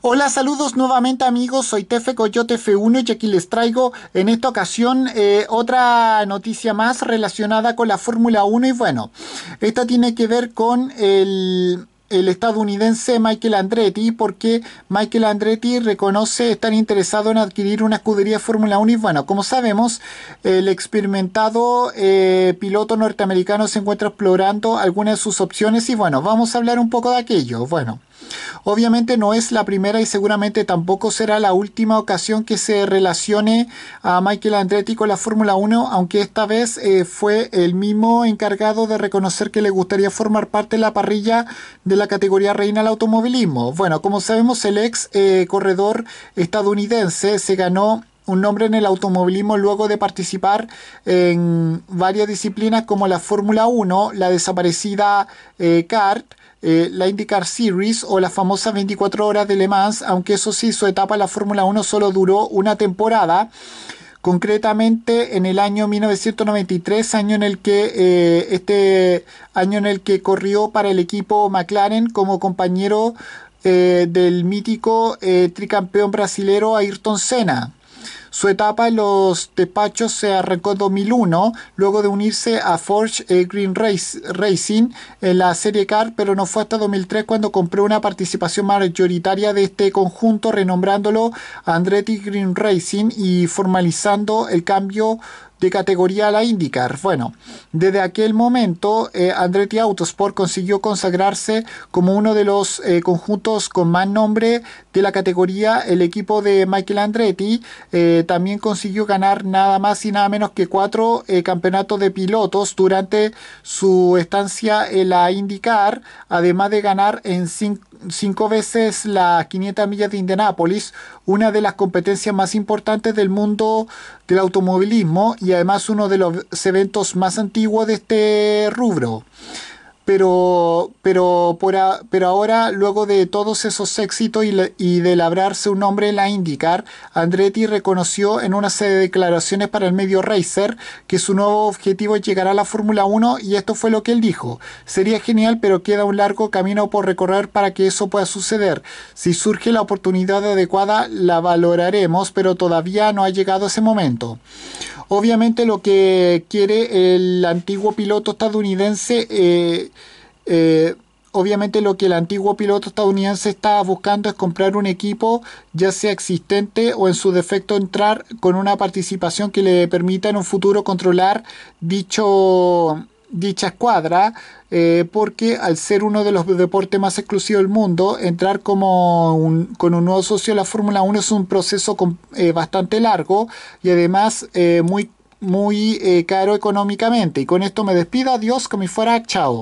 Hola, saludos nuevamente amigos, soy Tefe Coyote F1 y aquí les traigo en esta ocasión eh, otra noticia más relacionada con la Fórmula 1 y bueno, esta tiene que ver con el estadounidense Michael Andretti, porque Michael Andretti reconoce estar interesado en adquirir una escudería Fórmula 1. Y bueno, como sabemos, el experimentado eh, piloto norteamericano se encuentra explorando algunas de sus opciones. Y bueno, vamos a hablar un poco de aquello. Bueno. Obviamente no es la primera y seguramente tampoco será la última ocasión que se relacione a Michael Andretti con la Fórmula 1, aunque esta vez eh, fue el mismo encargado de reconocer que le gustaría formar parte de la parrilla de la categoría reina del automovilismo. Bueno, como sabemos, el ex eh, corredor estadounidense se ganó un nombre en el automovilismo luego de participar en varias disciplinas como la Fórmula 1, la desaparecida CART, eh, eh, la IndyCar Series o las famosas 24 horas de Le Mans, aunque eso sí, su etapa en la Fórmula 1 solo duró una temporada, concretamente en el año 1993, año en el que eh, este año en el que corrió para el equipo McLaren como compañero eh, del mítico tricampeón brasilero Ayrton Senna. Su etapa en los despachos se arrancó en 2001, luego de unirse a Forge eh, Green Racing en la Serie Car, pero no fue hasta 2003 cuando compró una participación mayoritaria de este conjunto, renombrándolo Andretti Green Racing y formalizando el cambio de categoría la IndyCar. Bueno, desde aquel momento eh, Andretti Autosport consiguió consagrarse como uno de los eh, conjuntos con más nombre de la categoría. El equipo de Michael Andretti eh, también consiguió ganar nada más y nada menos que cuatro campeonatos de pilotos durante su estancia en la IndyCar, además de ganar en cinco cinco veces las 500 millas de Indianápolis, una de las competencias más importantes del mundo del automovilismo y además uno de los eventos más antiguos de este rubro pero, pero, pero ahora, luego de todos esos éxitos y, y, de labrarse un nombre en la Indicar, Andretti reconoció en una serie de declaraciones para el medio Racer que su nuevo objetivo es llegar a la Fórmula 1 y esto fue lo que él dijo. Sería genial, pero queda un largo camino por recorrer para que eso pueda suceder. Si surge la oportunidad adecuada, la valoraremos, pero todavía no ha llegado ese momento. Obviamente lo que quiere el antiguo piloto estadounidense, eh, eh, obviamente lo que el antiguo piloto estadounidense está buscando es comprar un equipo ya sea existente o en su defecto entrar con una participación que le permita en un futuro controlar dicho dicha escuadra, eh, porque al ser uno de los deportes más exclusivos del mundo, entrar como con un nuevo socio a la Fórmula 1 es un proceso eh, bastante largo y además eh, muy, muy caro económicamente. Y con esto me despido, adiós, como si fuera, chao.